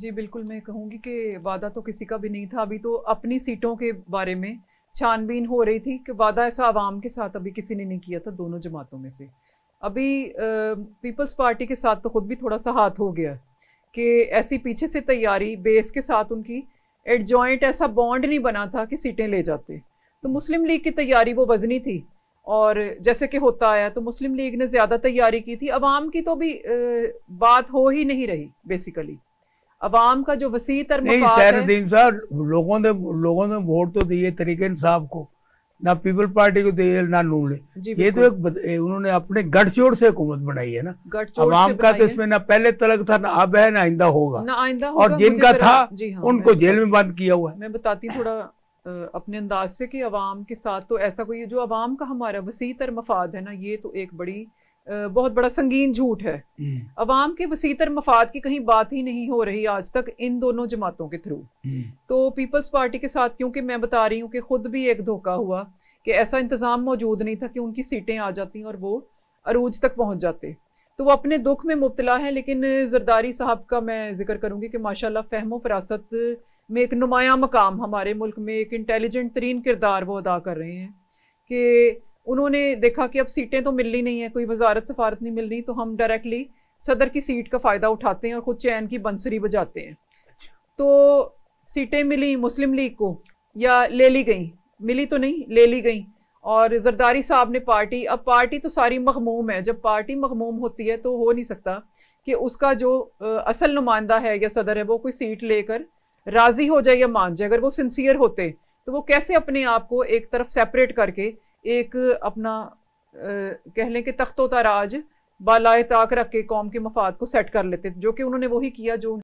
जी बिल्कुल मैं कहूँगी कि वादा तो किसी का भी नहीं था अभी तो अपनी सीटों के बारे में छानबीन हो रही थी कि वादा ऐसा आवाम के साथ अभी किसी ने नहीं किया था दोनों जमातों में से अभी पीपल्स पार्टी के साथ तो खुद भी थोड़ा सा हाथ हो गया कि ऐसी पीछे से तैयारी बेस के साथ उनकी एड जॉइंट ऐसा बॉन्ड नहीं बना था कि सीटें ले जाते तो मुस्लिम लीग की तैयारी वो वजनी थी और जैसे कि होता आया तो मुस्लिम लीग ने ज़्यादा तैयारी की थी अवाम की तो भी बात हो ही नहीं रही बेसिकली अवाम का जो वसी तर सैरुद्दीन साहब लोगों ने लोगों ने वोट तो दिए है तरीके इंसाफ को ना पीपल पार्टी को दिए ना नून ने ये तो एक उन्होंने अपने गठजोड़ से हुकूमत बनाई है ना अवाम का तो इसमें ना पहले तलक था ना अब है ना आइंदा होगा ना आइंदा और जिनका था हाँ, उनको जेल में बंद किया हुआ है मैं बताती थोड़ा अपने अंदाज से कि अवाम के साथ तो ऐसा कोई जो अवाम का हमारा वसी तर मफाद है ना ये तो एक बड़ी बहुत बड़ा संगीन झूठ है हम्म। अवाम के वसीतर मफाद की कहीं बात ही नहीं हो रही आज तक इन दोनों जमातों के थ्रू हम्म। तो पीपल्स पार्टी के साथ क्योंकि मैं बता रही हूँ कि खुद भी एक धोखा हुआ कि ऐसा इंतज़ाम मौजूद नहीं था कि उनकी सीटें आ जाती और वो अरूज तक पहुँच जाते तो वो अपने दुख में मुबतला है लेकिन जरदारी साहब का मैं जिक्र करूँगी कि माशाल्लाह फहमो फरासत में एक नुमाया मकाम हमारे मुल्क में एक इंटेलिजेंट तरीन किरदार वो अदा कर रहे हैं कि उन्होंने देखा कि अब सीटें तो मिलनी नहीं है कोई वजारत सफारत नहीं मिल रही तो हम डायरेक्टली सदर की सीट का फ़ायदा उठाते हैं और ख़ुद चैन की बंसरी बजाते हैं अच्छा। तो सीटें मिली मुस्लिम लीग को या ले ली गई मिली तो नहीं ले ली गई और जरदारी साहब ने पार्टी अब पार्टी तो सारी मखमूम है जब पार्टी मखमूम होती है तो हो नहीं सकता कि उसका जो असल नुमाइंदा है या सदर है वो कोई सीट लेकर राज़ी हो जाए या मान जाए अगर वो सिंसियर होते तो वो कैसे अपने आप को एक तरफ सेपरेट करके एक अपना कह लें कि तख्तो ताराज बालाए ताक रख के कौम के मफाद को सेट कर लेते जो कि उन्होंने वही किया जो